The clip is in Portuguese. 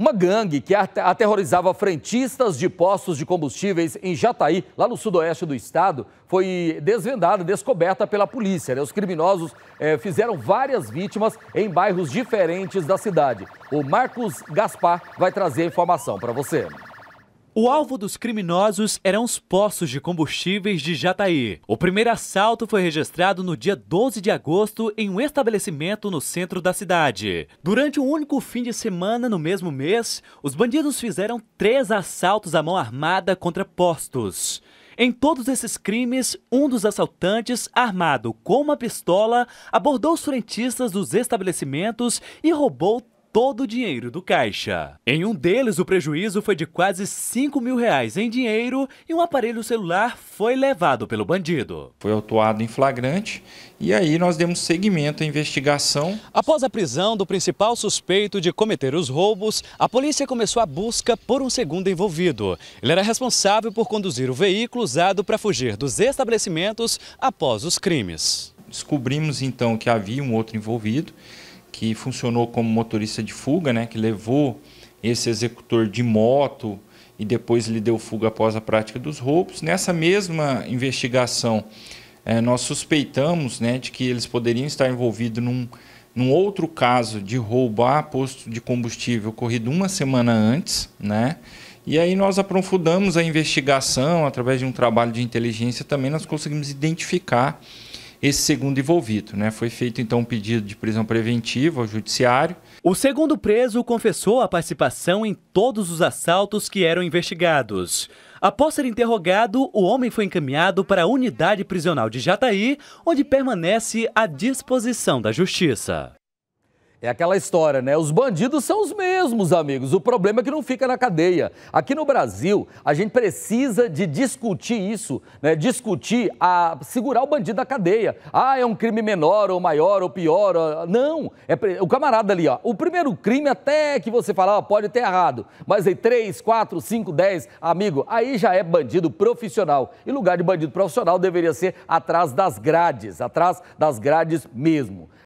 Uma gangue que aterrorizava frentistas de postos de combustíveis em Jataí, lá no sudoeste do estado, foi desvendada, descoberta pela polícia. Né? Os criminosos eh, fizeram várias vítimas em bairros diferentes da cidade. O Marcos Gaspar vai trazer a informação para você. O alvo dos criminosos eram os postos de combustíveis de Jataí. O primeiro assalto foi registrado no dia 12 de agosto em um estabelecimento no centro da cidade. Durante um único fim de semana no mesmo mês, os bandidos fizeram três assaltos à mão armada contra postos. Em todos esses crimes, um dos assaltantes, armado com uma pistola, abordou os frentistas dos estabelecimentos e roubou todo o dinheiro do caixa. Em um deles, o prejuízo foi de quase 5 mil reais em dinheiro e um aparelho celular foi levado pelo bandido. Foi autuado em flagrante e aí nós demos seguimento à investigação. Após a prisão do principal suspeito de cometer os roubos, a polícia começou a busca por um segundo envolvido. Ele era responsável por conduzir o veículo usado para fugir dos estabelecimentos após os crimes. Descobrimos então que havia um outro envolvido que funcionou como motorista de fuga, né, que levou esse executor de moto e depois lhe deu fuga após a prática dos roubos. Nessa mesma investigação, é, nós suspeitamos né, de que eles poderiam estar envolvidos num, num outro caso de roubo a posto de combustível ocorrido uma semana antes, né? E aí nós aprofundamos a investigação através de um trabalho de inteligência também nós conseguimos identificar esse segundo envolvido. Né? Foi feito então um pedido de prisão preventiva ao judiciário. O segundo preso confessou a participação em todos os assaltos que eram investigados. Após ser interrogado, o homem foi encaminhado para a unidade prisional de Jataí, onde permanece à disposição da justiça. É aquela história, né? Os bandidos são os mesmos, amigos. O problema é que não fica na cadeia. Aqui no Brasil, a gente precisa de discutir isso, né? Discutir a segurar o bandido na cadeia. Ah, é um crime menor ou maior ou pior. Ou... Não, é o camarada ali, ó. O primeiro crime até que você fala, ó, pode ter errado, mas aí três, quatro, cinco, dez, amigo, aí já é bandido profissional. E lugar de bandido profissional deveria ser atrás das grades, atrás das grades mesmo.